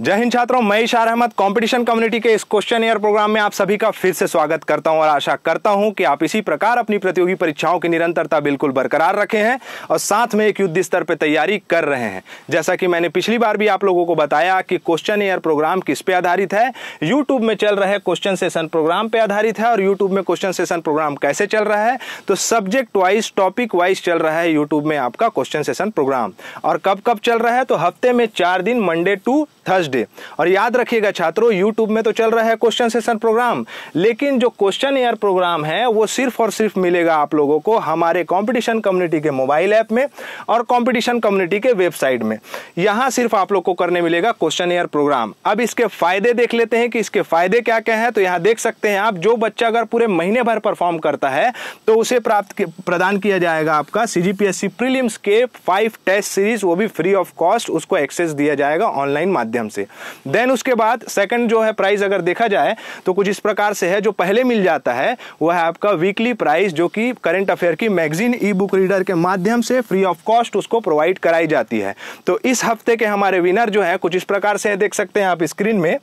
जय हिंद छात्रों मैं इशार अहमद कंपटीशन कम्युनिटी के इस क्वेश्चन ईयर प्रोग्राम में आप सभी का फिर से स्वागत करता हूं और आशा करता हूं कि आप इसी प्रकार अपनी प्रतियोगी परीक्षाओं की निरंतरता बिल्कुल बरकरार रखे हैं और साथ में एक युद्ध स्तर पर तैयारी कर रहे हैं जैसा कि मैंने पिछली बार भी आप लोगों को बताया कि क्वेश्चन एयर प्रोग्राम किस पे आधारित है यूट्यूब में चल रहे क्वेश्चन सेशन प्रोग्राम पे आधारित है और यूट्यूब में क्वेश्चन सेशन प्रोग्राम कैसे चल रहा है तो सब्जेक्ट वाइज टॉपिक वाइज चल रहा है यूट्यूब में आपका क्वेश्चन सेशन प्रोग्राम और कब कब चल रहा है तो हफ्ते में चार दिन मंडे टू थर्सडे और याद रखिएगा छात्रों यूट्यूब में तो चल रहा है क्वेश्चन सेशन प्रोग्राम लेकिन जो क्वेश्चन ईयर प्रोग्राम है वो सिर्फ और सिर्फ मिलेगा आप लोगों को हमारे कॉम्पिटिशन कम्युनिटी के मोबाइल ऐप में और कॉम्पिटिशन कम्युनिटी के वेबसाइट में यहाँ सिर्फ आप लोग को करने मिलेगा क्वेश्चन ईयर प्रोग्राम अब इसके फायदे देख लेते हैं कि इसके फायदे क्या क्या हैं तो यहाँ देख सकते हैं आप जो बच्चा अगर पूरे महीने भर परफॉर्म करता है तो उसे प्राप्त प्रदान किया जाएगा आपका सीजीपीएससी प्रीलिम्स के फाइव टेस्ट सीरीज वो भी फ्री ऑफ कॉस्ट उसको एक्सेस दिया जाएगा ऑनलाइन माध्यम माध्यम से देन उसके बाद सेकंड जो है प्राइस अगर देखा जाए तो कुछ इस प्रकार से है जो पहले मिल जाता है वह है आपका वीकली प्राइस जो कि करंट अफेयर की मैगजीन ई बुक रीडर के माध्यम से फ्री ऑफ कॉस्ट उसको प्रोवाइड कराई जाती है तो इस हफ्ते के हमारे विनर जो है कुछ इस प्रकार से देख सकते हैं आप स्क्रीन में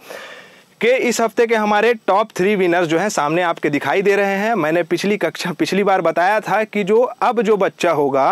के इस हफ्ते के हमारे टॉप थ्री विनर्स जो हैं सामने आपके दिखाई दे रहे हैं मैंने पिछली कक्षा पिछली बार बताया था कि जो अब जो बच्चा होगा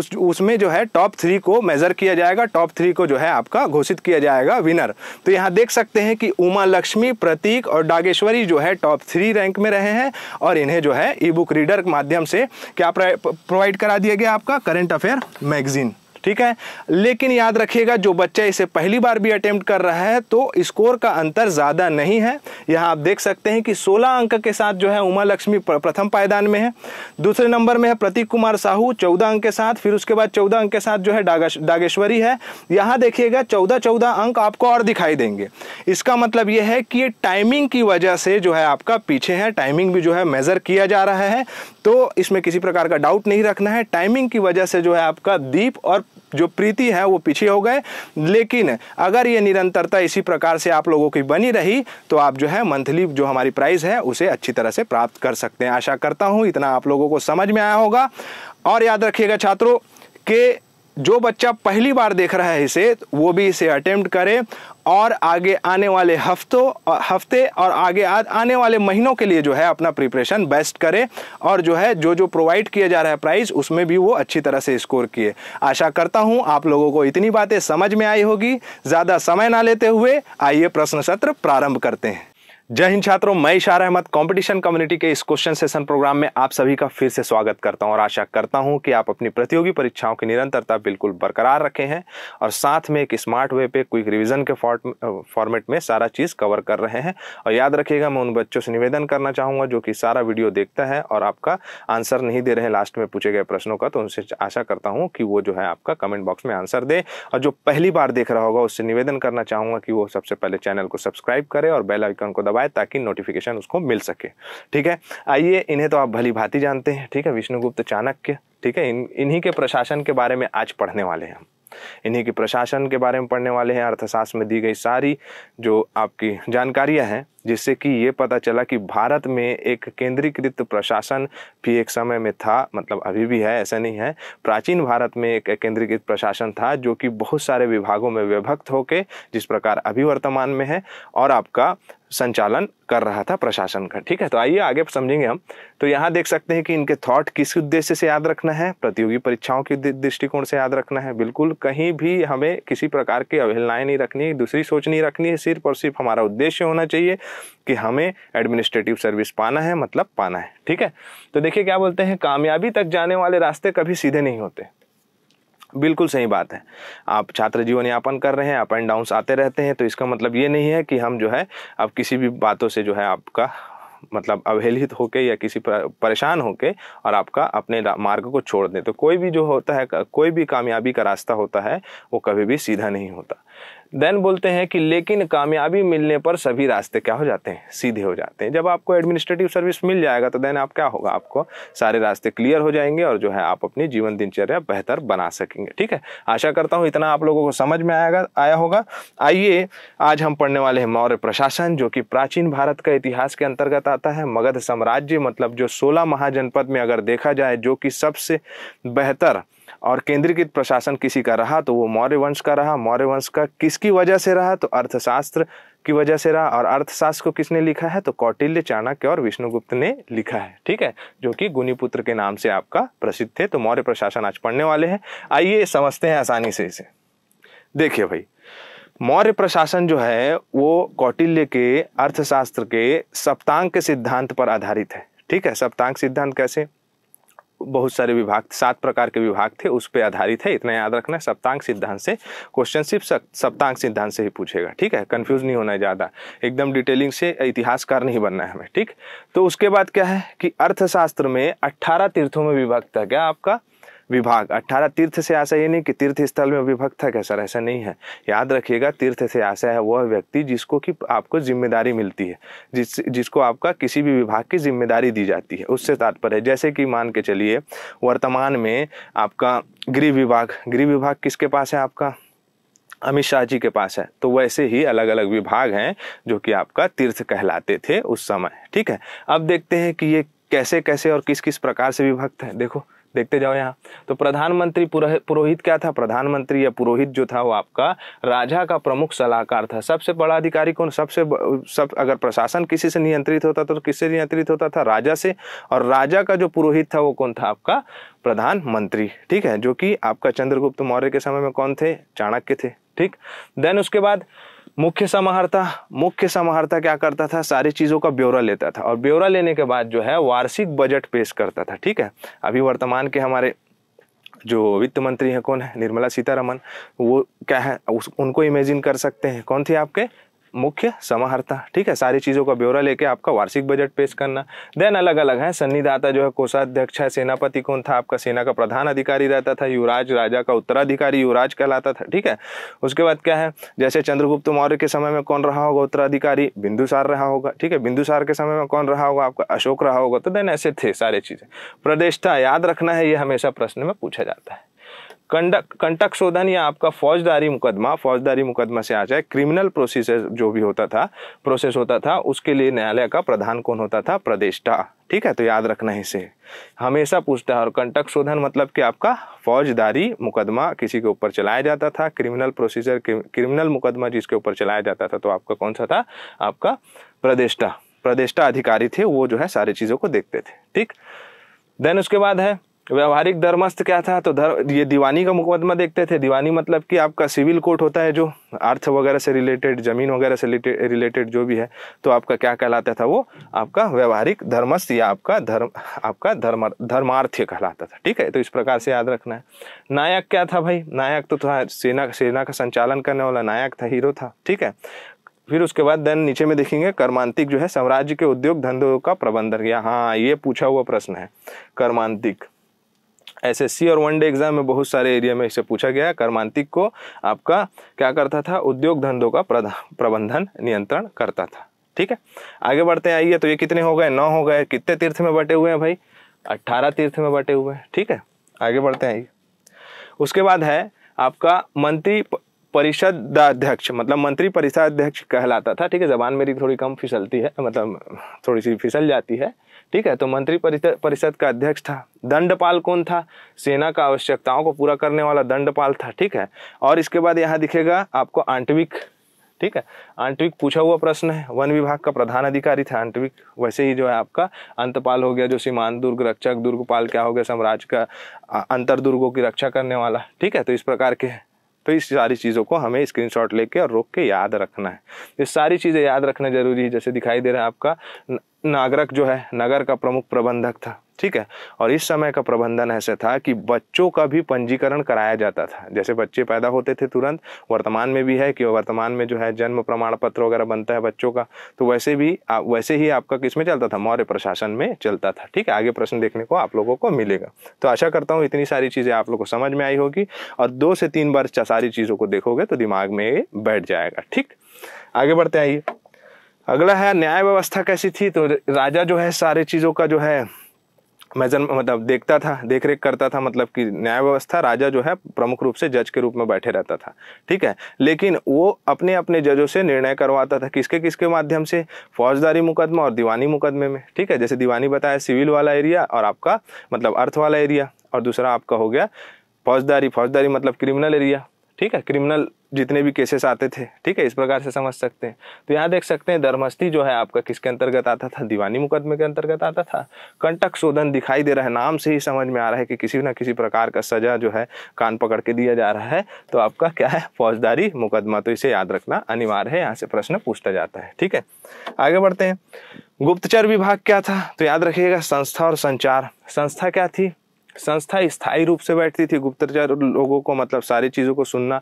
उस उसमें जो है टॉप थ्री को मेज़र किया जाएगा टॉप थ्री को जो है आपका घोषित किया जाएगा विनर तो यहाँ देख सकते हैं कि उमा लक्ष्मी प्रतीक और डागेश्वरी जो है टॉप थ्री रैंक में रहे हैं और इन्हें जो है ई बुक रीडर के माध्यम से क्या प्रोवाइड करा दिया गया आपका करेंट अफेयर मैगजीन ठीक है लेकिन याद रखिएगा जो बच्चा इसे पहली बार भी अटेम्प्ट कर रहा है तो स्कोर का अंतर ज़्यादा नहीं है यहाँ आप देख सकते हैं कि 16 अंक के साथ जो है उमा लक्ष्मी प्रथम पायदान में है दूसरे नंबर में है प्रतीक कुमार साहू चौदह अंक के साथ फिर उसके बाद चौदह अंक के साथ जो है डागेश्वरी है यहाँ देखिएगा चौदह चौदह अंक आपको और दिखाई देंगे इसका मतलब यह है कि टाइमिंग की वजह से जो है आपका पीछे है टाइमिंग भी जो है मेज़र किया जा रहा है तो इसमें किसी प्रकार का डाउट नहीं रखना है टाइमिंग की वजह से जो है आपका दीप और जो प्रीति है वो पीछे हो गए लेकिन अगर ये निरंतरता इसी प्रकार से आप लोगों की बनी रही तो आप जो है मंथली जो हमारी प्राइस है उसे अच्छी तरह से प्राप्त कर सकते हैं आशा करता हूँ इतना आप लोगों को समझ में आया होगा और याद रखिएगा छात्रों के जो बच्चा पहली बार देख रहा है इसे वो भी इसे अटेम्प्ट करे और आगे आने वाले हफ्तों हफ्ते और आगे आ, आने वाले महीनों के लिए जो है अपना प्रिपरेशन बेस्ट करे और जो है जो जो प्रोवाइड किया जा रहा है प्राइस उसमें भी वो अच्छी तरह से स्कोर किए आशा करता हूँ आप लोगों को इतनी बातें समझ में आई होगी ज़्यादा समय ना लेते हुए आइए प्रश्न सत्र प्रारंभ करते हैं जय हिंद छात्रों मैं इशार अहमद कंपटीशन कम्युनिटी के इस क्वेश्चन सेशन प्रोग्राम में आप सभी का फिर से स्वागत करता हूं और आशा करता हूं कि आप अपनी प्रतियोगी परीक्षाओं की निरंतरता बिल्कुल बरकरार रखे हैं और साथ में एक स्मार्ट वे पे क्विक रिवीजन के फॉर्मेट uh, में सारा चीज़ कवर कर रहे हैं और याद रखिएगा मैं उन बच्चों से निवेदन करना चाहूँगा जो कि सारा वीडियो देखता है और आपका आंसर नहीं दे रहे लास्ट में पूछे गए प्रश्नों का तो उनसे आशा करता हूँ कि वो जो है आपका कमेंट बॉक्स में आंसर दे और जो पहली बार देख रहा होगा उससे निवेदन करना चाहूँगा कि वो सबसे पहले चैनल को सब्सक्राइब करे और बेलाइकन को दबाए पाए ताकि नोटिफिकेशन उसको मिल सके ठीक है आइए इन्हें तो आप भली भांति जानते हैं ठीक है विष्णुगुप्त चाणक्य ठीक है इन इन्हीं के प्रशासन के बारे में आज पढ़ने वाले हैं इन्हीं के प्रशासन के बारे में पढ़ने वाले हैं अर्थशास्त्र में दी गई सारी जो आपकी जानकारियां हैं जिससे कि ये पता चला कि भारत में एक केंद्रीकृत प्रशासन भी एक समय में था मतलब अभी भी है ऐसा नहीं है प्राचीन भारत में एक केंद्रीकृत प्रशासन था जो कि बहुत सारे विभागों में विभक्त होके जिस प्रकार अभी वर्तमान में है और आपका संचालन कर रहा था प्रशासन का ठीक है तो आइए आगे समझेंगे हम तो यहाँ देख सकते हैं कि इनके थॉट किस उद्देश्य से याद रखना है प्रतियोगी परीक्षाओं के दृष्टिकोण से याद रखना है बिल्कुल कहीं भी हमें किसी प्रकार की अवहेलनाएं नहीं रखनी दूसरी सोच नहीं रखनी है सिर्फ और सिर्फ हमारा उद्देश्य होना चाहिए कि हमें एडमिनिस्ट्रेटिव सर्विस पाना है मतलब पाना है ठीक है तो देखिए क्या बोलते हैं कामयाबी तक जाने वाले रास्ते कभी सीधे नहीं होते बिल्कुल सही बात है आप छात्र जीवन यापन कर रहे हैं अप एंड डाउन्स आते रहते हैं तो इसका मतलब ये नहीं है कि हम जो है अब किसी भी बातों से जो है आपका मतलब अवहेलित होके या किसी परेशान होके और आपका अपने मार्ग को छोड़ दें तो कोई भी जो होता है कोई भी कामयाबी का रास्ता होता है वो कभी भी सीधा नहीं होता देन बोलते हैं कि लेकिन कामयाबी मिलने पर सभी रास्ते क्या हो जाते हैं सीधे हो जाते हैं जब आपको एडमिनिस्ट्रेटिव सर्विस मिल जाएगा तो देन आप क्या होगा आपको सारे रास्ते क्लियर हो जाएंगे और जो है आप अपनी जीवन दिनचर्या बेहतर बना सकेंगे ठीक है आशा करता हूँ इतना आप लोगों को समझ में आएगा आया होगा आइए आज हम पढ़ने वाले हैं मौर्य प्रशासन जो कि प्राचीन भारत का इतिहास के अंतर्गत आता है मगध साम्राज्य मतलब जो सोलह महाजनपद में अगर देखा जाए जो कि सबसे बेहतर और केंद्रीकृत प्रशासन किसी का रहा तो वो मौर्य वंश का रहा मौर्य वंश का किसकी वजह से रहा तो अर्थशास्त्र की वजह से रहा और अर्थशास्त्र को किसने लिखा है तो कौटिल्य चाणक्य और विष्णुगुप्त ने लिखा है ठीक है जो कि गुनीपुत्र के नाम से आपका प्रसिद्ध थे तो मौर्य प्रशासन आज पढ़ने वाले हैं आइए समझते हैं आसानी से इसे देखिए भाई मौर्य प्रशासन जो है वो कौटिल्य के अर्थशास्त्र के सप्तांग सिद्धांत पर आधारित है ठीक है सप्तांग सिद्धांत कैसे बहुत सारे विभाग सात प्रकार के विभाग थे उस पर आधारित है इतना याद रखना सप्तांग सिद्धांत से क्वेश्चन सिर्फ सप्तांक सिद्धांत से ही पूछेगा ठीक है कन्फ्यूज नहीं होना ज़्यादा एकदम डिटेलिंग से इतिहासकार नहीं बनना है हमें ठीक तो उसके बाद क्या है कि अर्थशास्त्र में अट्ठारह तीर्थों में विभक्त है क्या आपका विभाग अट्ठारह तीर्थ से आशा ये नहीं कि तीर्थ स्थल में विभक्त है कैसा ऐसा नहीं है याद रखिएगा तीर्थ से आशा है वह व्यक्ति जिसको कि आपको जिम्मेदारी मिलती है जिस जिसको आपका किसी भी विभाग की जिम्मेदारी दी जाती है उससे तात्पर्य जैसे कि मान के चलिए वर्तमान में आपका गृह विभाग गृह विभाग किसके पास है आपका अमित शाह जी के पास है तो वैसे ही अलग अलग विभाग हैं जो कि आपका तीर्थ कहलाते थे उस समय ठीक है अब देखते हैं कि ये कैसे कैसे और किस किस प्रकार से विभक्त है देखो देखते जाओ यहाँ तो प्रधानमंत्री पुरोहित क्या था प्रधानमंत्री या पुरोहित जो था वो आपका राजा का प्रमुख सलाहकार था सबसे बड़ा अधिकारी कौन सबसे सब अगर प्रशासन किसी से नियंत्रित होता तो किससे नियंत्रित होता था राजा से और राजा का जो पुरोहित था वो कौन था आपका प्रधानमंत्री ठीक है जो कि आपका चंद्रगुप्त मौर्य के समय में कौन थे चाणक्य थे ठीक देन उसके बाद मुख्य समाहर्ता मुख्य समाहर्ता क्या करता था सारी चीज़ों का ब्यौरा लेता था और ब्यौरा लेने के बाद जो है वार्षिक बजट पेश करता था ठीक है अभी वर्तमान के हमारे जो वित्त मंत्री हैं कौन है निर्मला सीतारमन वो क्या है उस उनको इमेजिन कर सकते हैं कौन थे आपके मुख्य समाहर्ता ठीक है सारी चीज़ों का ब्यौरा लेके आपका वार्षिक बजट पेश करना देन अलग अलग है सन्निदाता जो है कोषाध्यक्ष है सेनापति कौन था आपका सेना का प्रधान अधिकारी रहता था युवराज राजा का उत्तराधिकारी युवराज कहलाता था ठीक है उसके बाद क्या है जैसे चंद्रगुप्त मौर्य के समय में कौन रहा होगा उत्तराधिकारी बिंदुसार रहा होगा ठीक है बिंदुसार के समय में कौन रहा होगा आपका अशोक रहा होगा तो देन ऐसे थे सारे चीज़ें प्रदेश याद रखना है ये हमेशा प्रश्न में पूछा जाता है कंटक शोधन या आपका फौजदारी मुकदमा फौजदारी मुकदमा से आ जाए क्रिमिनल प्रोसेस जो भी होता था प्रोसेस होता था उसके लिए न्यायालय का प्रधान कौन होता था प्रदेष्टा ठीक है तो याद रखना इसे हमेशा पूछता है और कंटक शोधन मतलब कि आपका फौजदारी मुकदमा किसी के ऊपर चलाया जाता था क्रिमिनल प्रोसीजर क्रिमिनल मुकदमा जिसके ऊपर चलाया जाता था तो आपका कौन सा था आपका प्रदेष्टा प्रदेष्टा अधिकारी थे वो जो है सारी चीज़ों को देखते थे ठीक देन उसके बाद है व्यवहारिक धर्मस्थ क्या था तो धर्म ये दीवानी का मुकदमा देखते थे दीवानी मतलब कि आपका सिविल कोर्ट होता है जो अर्थ वगैरह से रिलेटेड जमीन वगैरह से रिलेटेड जो भी है तो आपका क्या कहलाता था वो आपका व्यवहारिक धर्मस्थ या आपका धर्म आपका धर्म धर्मार्थ कहलाता था ठीक है तो इस प्रकार से याद रखना है नायक क्या था भाई नायक तो था सेना सेना का संचालन करने वाला नायक था हीरो था ठीक है फिर उसके बाद देन नीचे में देखेंगे कर्मांतिक जो है साम्राज्य के उद्योग धंधों का प्रबंधन या हाँ ये पूछा हुआ प्रश्न है कर्मांतिक एसएससी और वनडे एग्जाम में बहुत सारे एरिया में इसे पूछा गया कर्मांतिक को आपका क्या करता था उद्योग धंधों का प्रबंधन नियंत्रण करता था ठीक है आगे बढ़ते हैं आइए तो ये कितने हो गए नौ हो गए कितने तीर्थ में बटे हुए हैं भाई अट्ठारह तीर्थ में बटे हुए हैं ठीक है आगे बढ़ते हैं आइए उसके बाद है आपका मंत्री परिषद अध्यक्ष मतलब मंत्री परिषद अध्यक्ष कहलाता था ठीक है जबान मेरी थोड़ी कम फिसलती है मतलब थोड़ी सी फिसल जाती है ठीक है तो मंत्री परिषद परिषद का अध्यक्ष था दंडपाल कौन था सेना का आवश्यकताओं को पूरा करने वाला दंडपाल था ठीक है और इसके बाद यहाँ दिखेगा आपको आंटविक ठीक है आंटविक पूछा हुआ प्रश्न है वन विभाग का प्रधान अधिकारी था आंटविक वैसे ही जो है आपका अंतपाल हो गया जो सीमांत दुर्ग रक्षक दुर्गपाल क्या हो गया साम्राज्य का अंतर दुर्गों की रक्षा करने वाला ठीक है तो इस प्रकार के तो इस सारी चीज़ों को हमें स्क्रीनशॉट लेके और रोक के याद रखना है ये सारी चीज़ें याद रखना जरूरी है जैसे दिखाई दे रहा है आपका नागरक जो है नगर का प्रमुख प्रबंधक था ठीक है और इस समय का प्रबंधन ऐसे था कि बच्चों का भी पंजीकरण कराया जाता था जैसे बच्चे पैदा होते थे तुरंत वर्तमान में भी है कि वर्तमान में जो है जन्म प्रमाण पत्र वगैरह बनता है बच्चों का तो वैसे भी आ, वैसे ही आपका किस में चलता था मौर्य प्रशासन में चलता था ठीक है आगे प्रश्न देखने को आप लोगों को मिलेगा तो आशा करता हूँ इतनी सारी चीज़ें आप लोग को समझ में आई होगी और दो से तीन बार सारी चीज़ों को देखोगे तो दिमाग में बैठ जाएगा ठीक आगे बढ़ते आइए अगला है न्याय व्यवस्था कैसी थी तो राजा जो है सारी चीज़ों का जो है मेजर मतलब देखता था देख रेख करता था मतलब कि न्याय व्यवस्था राजा जो है प्रमुख रूप से जज के रूप में बैठे रहता था ठीक है लेकिन वो अपने अपने जजों से निर्णय करवाता था किसके किसके माध्यम से फौजदारी मुकदमा और दीवानी मुकदमे में ठीक है जैसे दीवानी बताया सिविल वाला एरिया और आपका मतलब अर्थ वाला एरिया और दूसरा आपका हो गया फौजदारी फौजदारी मतलब क्रिमिनल एरिया ठीक है क्रिमिनल जितने भी केसेस आते थे ठीक है इस प्रकार से समझ सकते हैं तो यहाँ देख सकते हैं धर्मस्थी जो है आपका किसके अंतर्गत आता था दीवानी मुकदमे के अंतर्गत आता था कंटक शोधन दिखाई दे रहा है नाम से ही समझ में आ रहा है कि किसी न किसी प्रकार का सजा जो है कान पकड़ के दिया जा रहा है तो आपका क्या है फौजदारी मुकदमा तो इसे याद रखना अनिवार्य है यहाँ से प्रश्न पूछा जाता है ठीक है आगे बढ़ते हैं गुप्तचर विभाग क्या था तो याद रखिएगा संस्था और संचार संस्था क्या थी संस्था स्थायी रूप से बैठती थी गुप्तचर लोगों को मतलब सारी चीज़ों को सुनना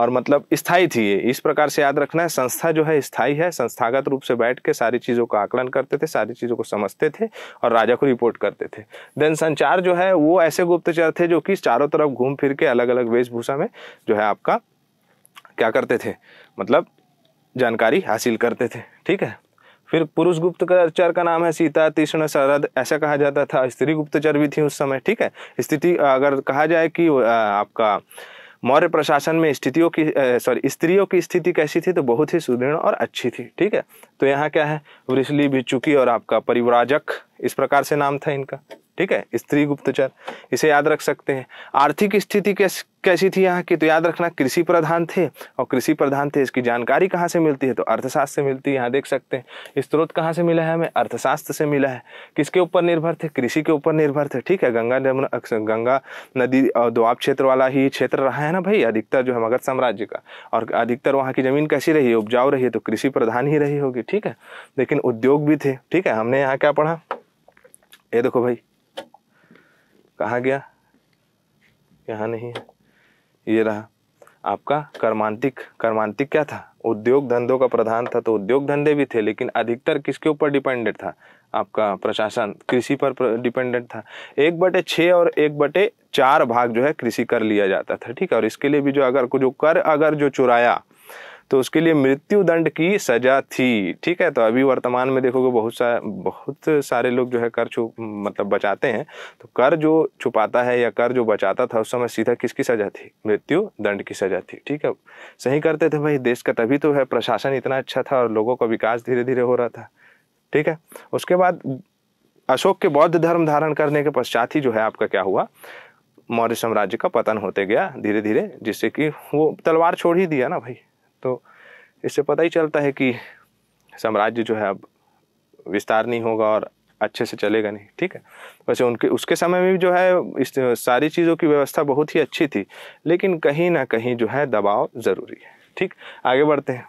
और मतलब स्थायी थी ये इस प्रकार से याद रखना है संस्था जो है स्थायी है संस्थागत रूप से बैठ के सारी चीज़ों का आकलन करते थे सारी चीज़ों को समझते थे और राजा को रिपोर्ट करते थे देन संचार जो है वो ऐसे गुप्तचर थे जो कि चारों तरफ घूम फिर के अलग अलग वेशभूषा में जो है आपका क्या करते थे मतलब जानकारी हासिल करते थे ठीक है फिर पुरुष गुप्तचर का नाम है सीता तीक्ष्ण शरद ऐसा कहा जाता था स्त्री गुप्तचर भी थी उस समय ठीक है स्थिति अगर कहा जाए कि आपका मौर्य प्रशासन में स्थितियों की सॉरी स्त्रियों की स्थिति कैसी थी तो बहुत ही सुदृढ़ और अच्छी थी ठीक है तो यहाँ क्या है वृषली भिचुकी और आपका परिवराजक इस प्रकार से नाम था इनका ठीक है स्त्री गुप्तचर इसे याद रख सकते हैं आर्थिक स्थिति कैस, कैसी थी यहाँ की तो याद रखना कृषि प्रधान थे और कृषि प्रधान थे इसकी जानकारी कहाँ से मिलती है तो अर्थशास्त्र से मिलती है यहाँ देख सकते हैं स्त्रोत कहाँ से मिला है हमें अर्थशास्त्र से मिला है किसके ऊपर निर्भर थे कृषि के ऊपर निर्भर थे ठीक है गंगा जमुना गंगा नदी दुआब क्षेत्र वाला ही क्षेत्र रहा है ना भाई अधिकतर जो है मगध साम्राज्य का और अधिकतर वहाँ की ज़मीन कैसी रही है उपजाऊ रही है तो कृषि प्रधान ही रही होगी ठीक है लेकिन उद्योग भी थे ठीक है हमने यहाँ क्या पढ़ा ये देखो भाई कहाँ गया यहाँ नहीं है ये रहा आपका कर्मांतिक कर्मांतिक क्या था उद्योग धंधों का प्रधान था तो उद्योग धंधे भी थे लेकिन अधिकतर किसके ऊपर डिपेंडेंट था आपका प्रशासन कृषि पर डिपेंडेंट था एक बटे छः और एक बटे चार भाग जो है कृषि कर लिया जाता था ठीक है और इसके लिए भी जो अगर जो कर अगर जो चुराया तो उसके लिए मृत्यु दंड की सजा थी ठीक है तो अभी वर्तमान में देखोगे बहुत सा बहुत सारे लोग जो है कर छुप मतलब बचाते हैं तो कर जो छुपाता है या कर जो बचाता था उस समय सीधा किसकी सजा थी मृत्यु दंड की सजा थी ठीक है सही करते थे भाई देश का तभी तो है प्रशासन इतना अच्छा था और लोगों का विकास धीरे धीरे हो रहा था ठीक है उसके बाद अशोक के बौद्ध धर्म धारण करने के पश्चात ही जो है आपका क्या हुआ मौर्य साम्राज्य का पतन होते गया धीरे धीरे जिससे कि वो तलवार छोड़ ही दिया ना भाई तो इससे पता ही चलता है कि साम्राज्य जो है अब विस्तार नहीं होगा और अच्छे से चलेगा नहीं ठीक है वैसे उनके उसके समय में जो है इस सारी चीज़ों की व्यवस्था बहुत ही अच्छी थी लेकिन कहीं ना कहीं जो है दबाव ज़रूरी है ठीक आगे बढ़ते हैं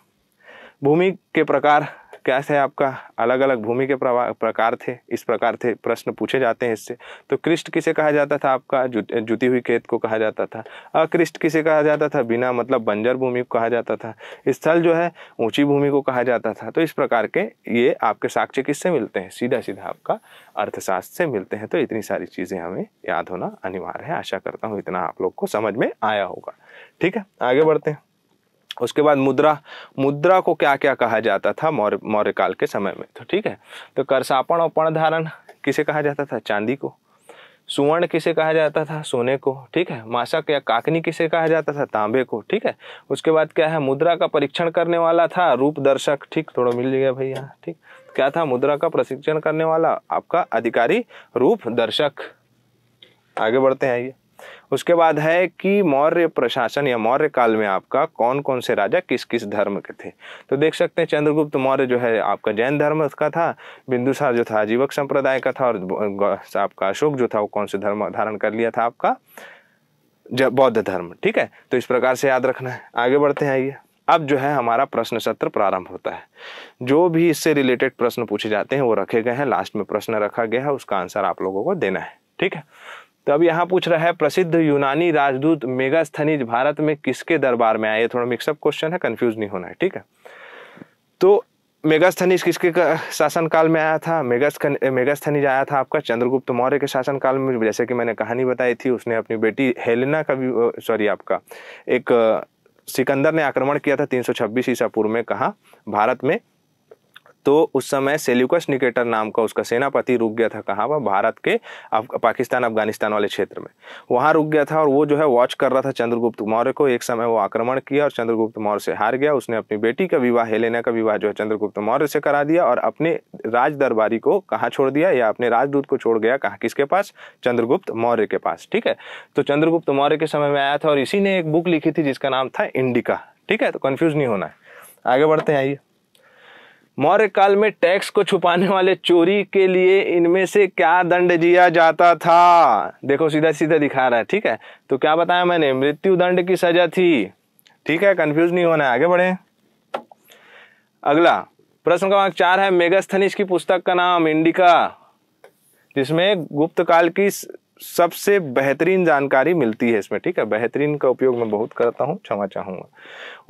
भूमि के प्रकार कैसे आपका अलग अलग भूमि के प्रकार थे इस प्रकार थे प्रश्न पूछे जाते हैं इससे तो कृष्ट किसे कहा जाता था आपका जुती हुई खेत को कहा जाता था अकृष्ट किसे कहा जाता था बिना मतलब बंजर भूमि को कहा जाता था स्थल जो है ऊंची भूमि को कहा जाता था तो इस प्रकार के ये आपके साक्ष्य किससे मिलते हैं सीधा सीधा आपका अर्थशास्त्र से मिलते हैं तो इतनी सारी चीज़ें हमें याद होना अनिवार्य है आशा करता हूँ इतना आप लोग को समझ में आया होगा ठीक है आगे बढ़ते हैं उसके बाद मुद्रा मुद्रा को क्या क्या कहा जाता था मौर्य मौर्य काल के समय में तो ठीक है तो करसापण और पणधारण धारण किसे कहा जाता था चांदी को सुवर्ण किसे कहा जाता था सोने को ठीक है मासक या काकनी किसे कहा जाता था तांबे को ठीक है उसके बाद क्या है मुद्रा का परीक्षण करने वाला था रूप दर्शक ठीक थोड़ा मिल गया भैया ठीक क्या था मुद्रा का प्रशिक्षण करने वाला आपका अधिकारी रूप दर्शक आगे बढ़ते हैं ये उसके बाद है कि मौर्य प्रशासन या मौर्य काल में आपका कौन कौन से राजा किस किस धर्म के थे तो देख सकते हैं चंद्रगुप्त मौर्य जो है आपका जैन धर्म का था बिंदुसार जो था आजीवक संप्रदाय का था और आपका अशोक जो था वो कौन से धर्म धारण कर लिया था आपका बौद्ध धर्म ठीक है तो इस प्रकार से याद रखना है आगे बढ़ते हैं आइए अब जो है हमारा प्रश्न सत्र प्रारंभ होता है जो भी इससे रिलेटेड प्रश्न पूछे जाते हैं वो रखे गए हैं लास्ट में प्रश्न रखा गया है उसका आंसर आप लोगों को देना है ठीक है तो अब यहाँ पूछ रहा है प्रसिद्ध यूनानी राजदूत मेगास्थनीज भारत में किसके दरबार में आए थोड़ा मिक्सअप क्वेश्चन है कंफ्यूज नहीं होना है ठीक है तो मेगास्थनीज किसके शासनकाल में आया था मेगास्थन मेगास्थनीज आया था आपका चंद्रगुप्त मौर्य के शासनकाल में जैसे कि मैंने कहानी बताई थी उसने अपनी बेटी हेलिना का भी सॉरी आपका एक सिकंदर ने आक्रमण किया था 326 ईसा पूर्व में कहा भारत में तो उस समय सेल्यूकस निकेटर नाम का उसका सेनापति रुक गया था कहाँ पर भारत के अफ, पाकिस्तान अफगानिस्तान वाले क्षेत्र में वहाँ रुक गया था और वो जो है वॉच कर रहा था चंद्रगुप्त मौर्य को एक समय वो आक्रमण किया और चंद्रगुप्त मौर्य से हार गया उसने अपनी बेटी का विवाह हेलेना का विवाह जो है चंद्रगुप्त मौर्य से करा दिया और अपने राज दरबारी को कहाँ छोड़ दिया या अपने राजदूत को छोड़ गया कहाँ किसके पास चंद्रगुप्त मौर्य के पास ठीक है तो चंद्रगुप्त मौर्य के समय में आया था और इसी ने एक बुक लिखी थी जिसका नाम था इंडिका ठीक है तो कन्फ्यूज नहीं होना है आगे बढ़ते हैं आइए मौर्य काल में टैक्स को छुपाने वाले चोरी के लिए इनमें से क्या दंड दिया जाता था देखो सीधा सीधा दिखा रहा है ठीक है तो क्या बताया मैंने मृत्यु दंड की सजा थी ठीक है कंफ्यूज नहीं होना है आगे बढ़े अगला प्रश्न क्रमांक चार है मेगास्थनिश की पुस्तक का नाम इंडिका जिसमें गुप्त काल की सबसे बेहतरीन जानकारी मिलती है इसमें ठीक है बेहतरीन का उपयोग मैं बहुत करता हूँ क्षमा चाहूंगा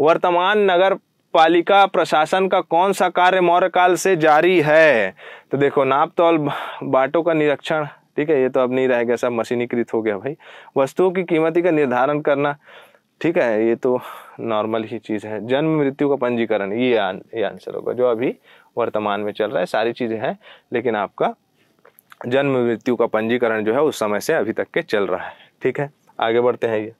वर्तमान नगर पालिका प्रशासन का कौन सा कार्य मौर्य काल से जारी है तो देखो नाप तौल बाटों का निरीक्षण ठीक है ये तो अब नहीं रह गया सब मशीनीकृत हो गया भाई वस्तुओं की कीमती का निर्धारण करना ठीक है ये तो नॉर्मल ही चीज़ है जन्म मृत्यु का पंजीकरण ये ये आंसर होगा जो अभी वर्तमान में चल रहा है सारी चीज़ें हैं लेकिन आपका जन्म मृत्यु का पंजीकरण जो है उस समय से अभी तक के चल रहा है ठीक है आगे बढ़ते हैं ये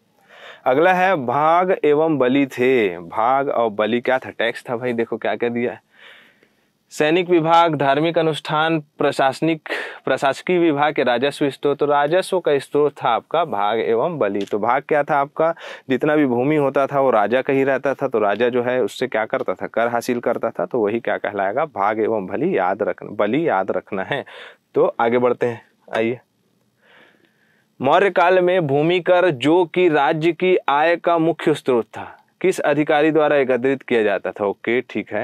अगला है भाग एवं बलि थे भाग और बलि क्या था टैक्स था भाई देखो क्या क्या दिया सैनिक विभाग धार्मिक अनुष्ठान प्रशासनिक प्रशासकीय विभाग के राजस्व स्त्रोत तो राजस्व का स्त्रोत था आपका भाग एवं बलि तो भाग क्या था आपका जितना भी भूमि होता था वो राजा का ही रहता था तो राजा जो है उससे क्या करता था कर हासिल करता था तो वही क्या कहलाएगा भाग एवं बलि याद रखना बलि याद रखना है तो आगे बढ़ते हैं आइए मौर्य काल में भूमि कर जो कि राज्य की आय का मुख्य स्रोत था किस अधिकारी द्वारा एकत्रित किया जाता था ओके ठीक है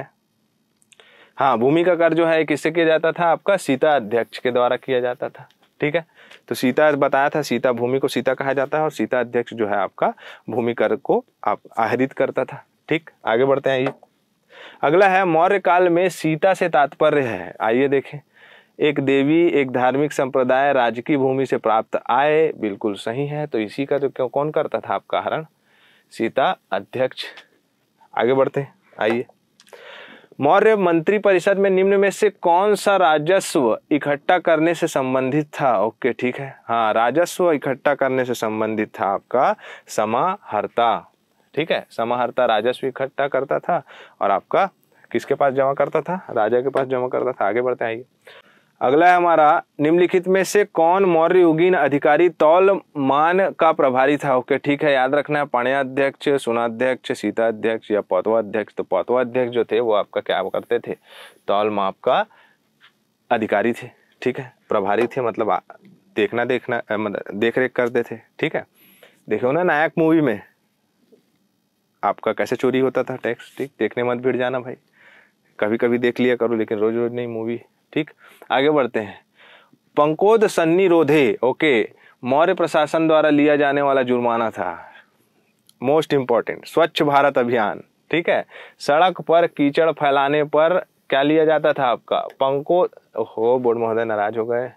हाँ भूमि का कर जो है किससे किया जाता था आपका सीता अध्यक्ष के द्वारा किया जाता था ठीक है तो सीता बताया था सीता भूमि को सीता कहा जाता है और सीता अध्यक्ष जो है आपका भूमि कर को आप आहरित करता था ठीक आगे बढ़ते हैं ये अगला है मौर्य काल में सीता से तात्पर्य है आइए देखें एक देवी एक धार्मिक संप्रदाय राजकीय भूमि से प्राप्त आए बिल्कुल सही है तो इसी का तो क्यों कौन करता था आपका हरण सीता अध्यक्ष आगे बढ़ते आइए मौर्य मंत्री परिषद में निम्न में से कौन सा राजस्व इकट्ठा करने से संबंधित था ओके ठीक है हाँ राजस्व इकट्ठा करने से संबंधित था आपका समाहर्ता ठीक है समाहर्ता राजस्व इकट्ठा करता था और आपका किसके पास जमा करता था राजा के पास जमा करता था आगे बढ़ते आइए अगला है हमारा निम्नलिखित में से कौन मौर्य युगीन अधिकारी तौल मान का प्रभारी था ओके ठीक है याद रखना है पाण्याध्यक्ष सुनाध्यक्ष सीताध्यक्ष या पौतवाध्यक्ष तो पौतवाध्यक्ष जो थे वो आपका क्या करते थे तौल माप का अधिकारी थे ठीक है प्रभारी थे मतलब देखना देखना मतलब देख रेख करते थे ठीक है देखो ना नायक मूवी में आपका कैसे चोरी होता था टैक्स ठीक देखने मत भिड़ जाना भाई कभी कभी देख लिया करो लेकिन रोज रोज नहीं मूवी ठीक आगे बढ़ते हैं पंकोद सन्नी रोधे ओके मौर्य प्रशासन द्वारा लिया जाने वाला जुर्माना था मोस्ट इंपॉर्टेंट स्वच्छ भारत अभियान ठीक है सड़क पर कीचड़ फैलाने पर क्या लिया जाता था आपका पंको हो बोर्ड महोदय नाराज हो गए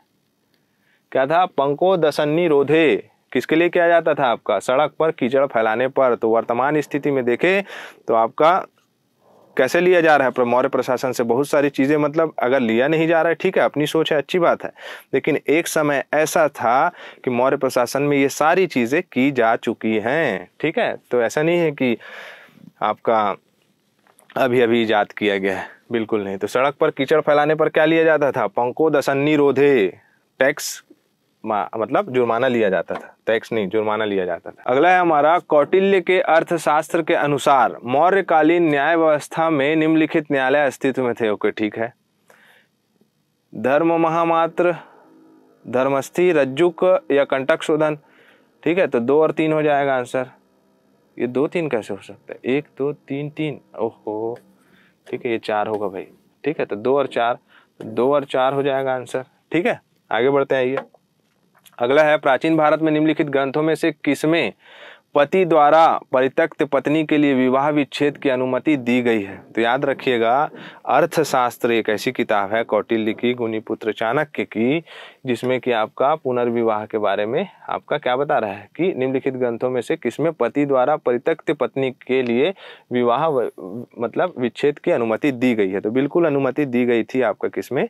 क्या था पंको दसन्नी रोधे किसके लिए किया जाता था आपका सड़क पर कीचड़ फैलाने पर तो वर्तमान स्थिति में देखें तो आपका कैसे लिया जा रहा है मौर्य प्रशासन से बहुत सारी चीज़ें मतलब अगर लिया नहीं जा रहा है ठीक है अपनी सोच है अच्छी बात है लेकिन एक समय ऐसा था कि मौर्य प्रशासन में ये सारी चीज़ें की जा चुकी हैं ठीक है तो ऐसा नहीं है कि आपका अभी अभी ईजाद किया गया है बिल्कुल नहीं तो सड़क पर कीचड़ फैलाने पर क्या लिया जाता था पंको दसन्नी रोधे टैक्स मतलब जुर्माना लिया जाता था टैक्स नहीं जुर्माना लिया जाता था अगला है हमारा कौटिल्य के अर्थशास्त्र के अनुसार मौर्यकालीन न्याय व्यवस्था में निम्नलिखित न्यायालय अस्तित्व में थे ओके ठीक है धर्म महामात्र धर्मस्थी रज्जुक या कंटक शोधन ठीक है तो दो और तीन हो जाएगा आंसर ये दो तीन कैसे हो सकता है एक दो तीन तीन ओहो ठीक है ये चार होगा भाई ठीक है तो दो और चार दो और चार हो जाएगा आंसर ठीक है आगे बढ़ते हैं आइए अगला है प्राचीन भारत में निम्नलिखित ग्रंथों में से किसमें पति द्वारा परित्यक्त पत्नी के लिए विवाह विच्छेद की अनुमति दी गई है तो याद रखिएगा अर्थशास्त्र एक ऐसी किताब है कौटिल्य की गुणीपुत्र चाणक्य की जिसमें कि आपका पुनर्विवाह के बारे में आपका क्या बता रहा है कि निम्नलिखित ग्रंथों में से किसमें पति द्वारा परित्यक्त पत्नी के लिए विवाह मतलब विच्छेद की अनुमति दी गई है तो बिल्कुल अनुमति दी गई थी आपका किसमें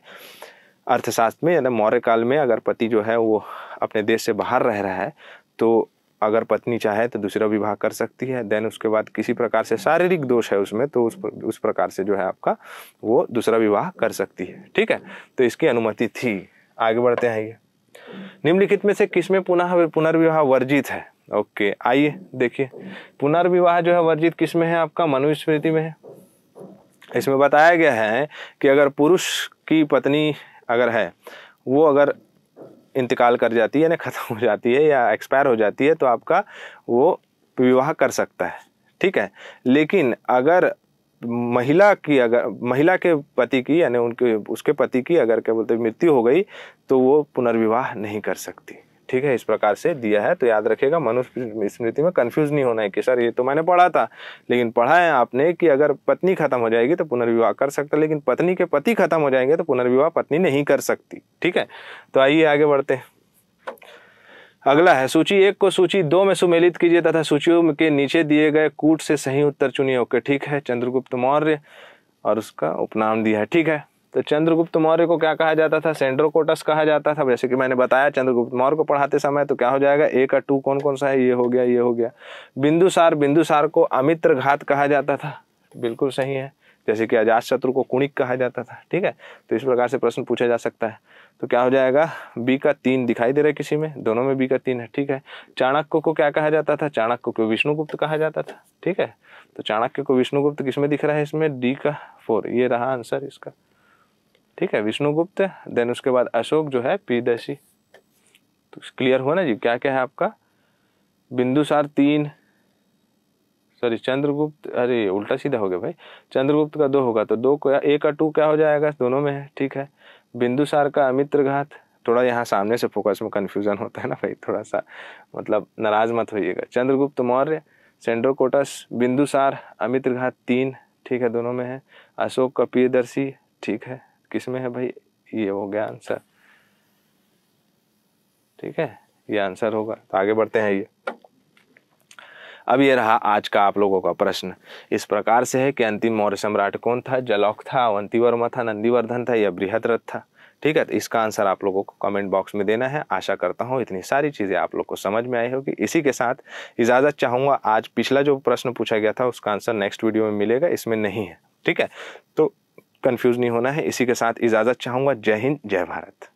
अर्थशास्त्र में यानी मौर्य काल में अगर पति जो है वो अपने देश से बाहर रह रहा है तो अगर पत्नी चाहे तो दूसरा विवाह कर सकती है देन उसके बाद किसी प्रकार से शारीरिक दोष है उसमें तो उस उस प्रकार से जो है आपका वो दूसरा विवाह कर सकती है ठीक है तो इसकी अनुमति थी आगे बढ़ते हैं ये निम्नलिखित में से किसमें पुनः पुनर्विवाह वर्जित है ओके आइए देखिए पुनर्विवाह जो है वर्जित किसमें है आपका मनुस्मृति में है इसमें बताया गया है कि अगर पुरुष की पत्नी अगर है वो अगर इंतकाल कर जाती है यानी ख़त्म हो जाती है या एक्सपायर हो जाती है तो आपका वो विवाह कर सकता है ठीक है लेकिन अगर महिला की अगर महिला के पति की यानी उनके उसके पति की अगर क्या बोलते मृत्यु हो गई तो वो पुनर्विवाह नहीं कर सकती ठीक है इस प्रकार से दिया है तो याद रखेगा मनुष्य स्मृति में कंफ्यूज नहीं होना है कि सर ये तो मैंने पढ़ा था लेकिन पढ़ा है आपने कि अगर पत्नी खत्म हो जाएगी तो पुनर्विवाह कर सकता लेकिन पत्नी के पति खत्म हो जाएंगे तो पुनर्विवाह पत्नी नहीं कर सकती ठीक है तो आइए आगे बढ़ते हैं अगला है सूची एक को सूची दो में सुमेलित कीजिए तथा सूचियों के नीचे दिए गए कूट से सही उत्तर चुनिए ओके ठीक है चंद्रगुप्त मौर्य और उसका उपनाम दिया है ठीक है तो चंद्रगुप्त मौर्य को क्या कहा जाता था सेंड्रोकोटस कहा जाता था जैसे कि मैंने बताया चंद्रगुप्त मौर्य को पढ़ाते समय तो क्या हो जाएगा ए का टू कौन कौन सा है ये हो गया ये हो गया बिंदुसार बिंदुसार को अमित्र घात कहा जाता था बिल्कुल सही है जैसे कि अजात शत्रु को कुणिक कहा जाता था ठीक है तो इस प्रकार से प्रश्न पूछा जा सकता है तो क्या हो जाएगा बी का तीन दिखाई दे रहा है किसी में दोनों में बी का तीन है ठीक है चाणक्य को क्या कहा जाता था चाणक्य को विष्णुगुप्त कहा जाता था ठीक है तो चाणक्य को विष्णुगुप्त किसमें दिख रहा है इसमें डी का फोर ये रहा आंसर इसका ठीक है विष्णुगुप्त देन उसके बाद अशोक जो है पीदशी तो क्लियर हुआ ना जी क्या क्या है आपका बिंदुसार तीन सॉरी चंद्रगुप्त अरे उल्टा सीधा हो गया भाई चंद्रगुप्त का दो होगा तो दो को एक का टू क्या हो जाएगा दोनों में है ठीक है बिंदुसार का अमित्र घात थोड़ा यहाँ सामने से फोकस में कन्फ्यूजन होता है ना भाई थोड़ा सा मतलब नाराज मत होइएगा चंद्रगुप्त मौर्य सेंड्रोकोटस बिंदुसार अमित्र घात तीन ठीक है दोनों में है अशोक का प्रियदर्शी ठीक है किस में है भाई ये हो गया आंसर ठीक है ये आंसर होगा तो आगे बढ़ते हैं ये अब ये रहा आज का आप लोगों का प्रश्न इस प्रकार से है कि अंतिम मौर्य सम्राट कौन था जलौक था अवंती वर्मा था नंदीवर्धन था या बृहदरथ था ठीक है तो इसका आंसर आप लोगों को कमेंट बॉक्स में देना है आशा करता हूँ इतनी सारी चीज़ें आप लोग को समझ में आई होगी इसी के साथ इजाज़त चाहूँगा आज पिछला जो प्रश्न पूछा गया था उसका आंसर नेक्स्ट वीडियो में मिलेगा इसमें नहीं है ठीक है तो कंफ्यूज नहीं होना है इसी के साथ इजाज़त चाहूँगा जय हिंद जय भारत